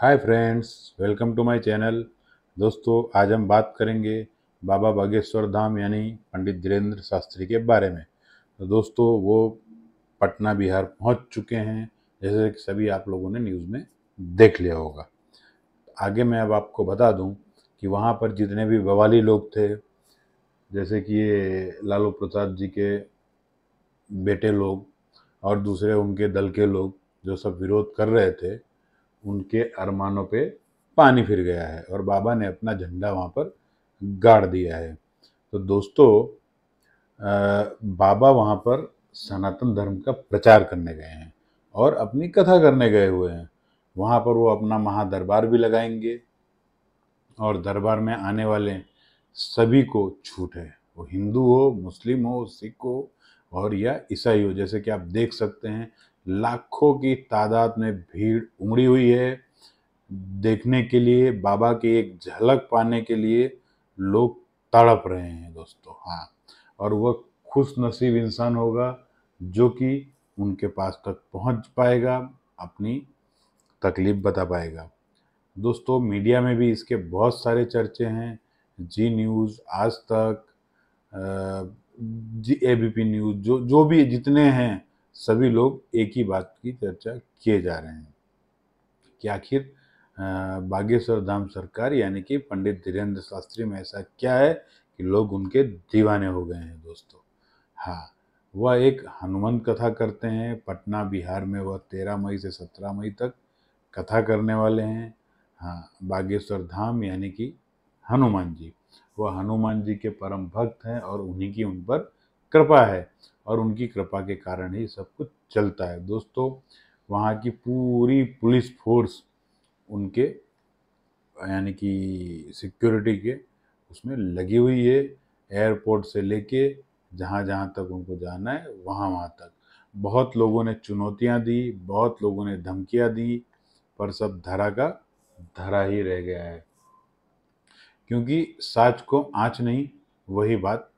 hi friends welcome to my channel दोस्तों आज हम बात करेंगे बाबा बागेश्वर धाम यानी पंडित धीरेन्द्र शास्त्री के बारे में तो दोस्तों वो पटना बिहार पहुंच चुके हैं जैसे कि सभी आप लोगों ने न्यूज़ में देख लिया होगा आगे मैं अब आपको बता दूं कि वहां पर जितने भी बवाली लोग थे जैसे कि ये लालू प्रसाद जी के बेटे लोग और दूसरे उनके दल के लोग जो सब विरोध कर रहे थे उनके अरमानों पे पानी फिर गया है और बाबा ने अपना झंडा वहाँ पर गाड़ दिया है तो दोस्तों बाबा वहाँ पर सनातन धर्म का प्रचार करने गए हैं और अपनी कथा करने गए हुए हैं वहाँ पर वो अपना महादरबार भी लगाएंगे और दरबार में आने वाले सभी को छूट है वो हिंदू हो मुस्लिम हो सिख हो और या ईसाई हो जैसे कि आप देख सकते हैं लाखों की तादाद में भीड़ उमड़ी हुई है देखने के लिए बाबा की एक झलक पाने के लिए लोग तड़प रहे हैं दोस्तों हाँ और वह खुश नसीब इंसान होगा जो कि उनके पास तक पहुंच पाएगा अपनी तकलीफ बता पाएगा दोस्तों मीडिया में भी इसके बहुत सारे चर्चे हैं जी news Aaj Tak Zee A B P news जो जो भी जितने हैं सभी लोग एक ही बात की चर्चा किए जा रहे हैं कि आखिर बागेश्वर धाम सरकार यानी कि पंडित धीरेन्द्र शास्त्री में ऐसा क्या है कि लोग उनके दीवाने हो गए हैं दोस्तों हाँ वह एक हनुमंत कथा करते हैं पटना बिहार में वह तेरह मई से सत्रह मई तक कथा करने वाले हैं हाँ बागेश्वर धाम यानी कि हनुमान जी वह हनुमान जी के परम भक्त हैं और उन्हीं की उन पर कृपा है और उनकी कृपा के कारण ही सब कुछ चलता है दोस्तों वहाँ की पूरी पुलिस फोर्स उनके यानी कि सिक्योरिटी के उसमें लगी हुई है एयरपोर्ट से लेके जहाँ जहाँ तक उनको जाना है वहाँ वहाँ तक बहुत लोगों ने चुनौतियाँ दी बहुत लोगों ने धमकियाँ दी पर सब धरा का धरा ही रह गया है क्योंकि साच को आँच नहीं वही बात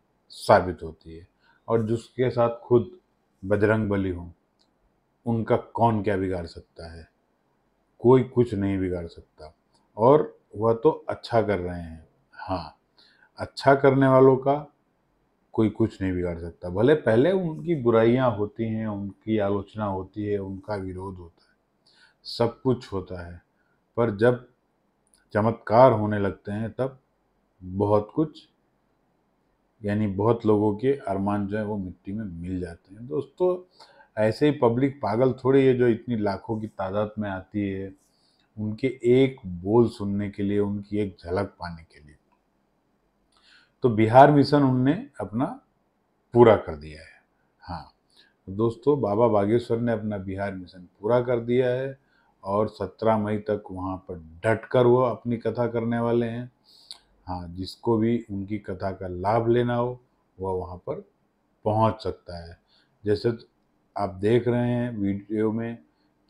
साबित होती है और जिसके साथ खुद बजरंग बली हों उनका कौन क्या बिगाड़ सकता है कोई कुछ नहीं बिगाड़ सकता और वह तो अच्छा कर रहे हैं हाँ अच्छा करने वालों का कोई कुछ नहीं बिगाड़ सकता भले पहले उनकी बुराइयाँ होती हैं उनकी आलोचना होती है उनका विरोध होता है सब कुछ होता है पर जब चमत्कार होने लगते हैं तब बहुत कुछ यानी बहुत लोगों के अरमान जो है वो मिट्टी में मिल जाते हैं दोस्तों ऐसे ही पब्लिक पागल थोड़ी है जो इतनी लाखों की तादाद में आती है उनके एक बोल सुनने के लिए उनकी एक झलक पाने के लिए तो बिहार मिशन उनने अपना पूरा कर दिया है हाँ तो दोस्तों बाबा बागेश्वर ने अपना बिहार मिशन पूरा कर दिया है और सत्रह मई तक वहाँ पर डट कर वो अपनी कथा करने वाले हैं हाँ जिसको भी उनकी कथा का लाभ लेना हो वह वहाँ पर पहुँच सकता है जैसे तो आप देख रहे हैं वीडियो में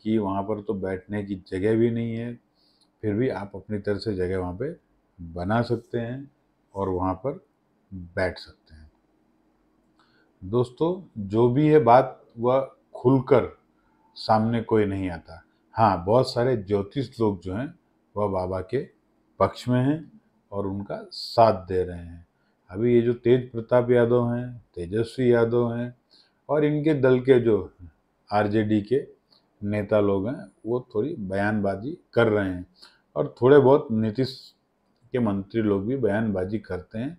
कि वहाँ पर तो बैठने की जगह भी नहीं है फिर भी आप अपनी तरह से जगह वहाँ पे बना सकते हैं और वहाँ पर बैठ सकते हैं दोस्तों जो भी है बात वह खुलकर सामने कोई नहीं आता हाँ बहुत सारे ज्योतिष लोग जो हैं वह बाबा के पक्ष में हैं और उनका साथ दे रहे हैं अभी ये जो तेज प्रताप यादव हैं तेजस्वी यादव हैं और इनके दल के जो आरजेडी के नेता लोग हैं वो थोड़ी बयानबाजी कर रहे हैं और थोड़े बहुत नीतीश के मंत्री लोग भी बयानबाजी करते हैं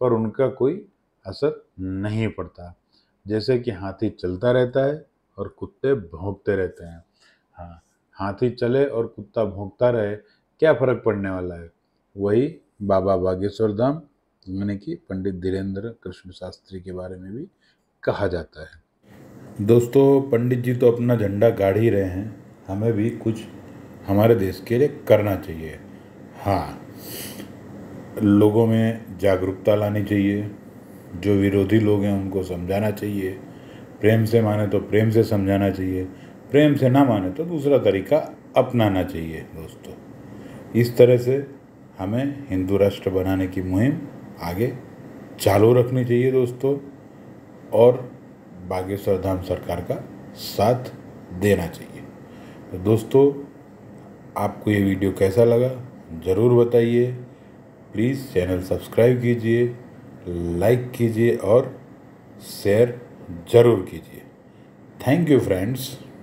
पर उनका कोई असर नहीं पड़ता जैसे कि हाथी चलता रहता है और कुत्ते भोंकते रहते हैं हाँ हाथी चले और कुत्ता भोंकता रहे क्या फ़र्क पड़ने वाला है वही बाबा बागेश्वर धाम यानी कि पंडित धीरेन्द्र कृष्ण शास्त्री के बारे में भी कहा जाता है दोस्तों पंडित जी तो अपना झंडा गाड़ ही रहे हैं हमें भी कुछ हमारे देश के लिए करना चाहिए हाँ लोगों में जागरूकता लानी चाहिए जो विरोधी लोग हैं उनको समझाना चाहिए प्रेम से माने तो प्रेम से समझाना चाहिए प्रेम से ना माने तो दूसरा तरीका अपनाना चाहिए दोस्तों इस तरह से हमें हिंदू राष्ट्र बनाने की मुहिम आगे चालू रखनी चाहिए दोस्तों और बागेश्वर धाम सरकार का साथ देना चाहिए तो दोस्तों आपको ये वीडियो कैसा लगा ज़रूर बताइए प्लीज़ चैनल सब्सक्राइब कीजिए लाइक कीजिए और शेयर ज़रूर कीजिए थैंक यू फ्रेंड्स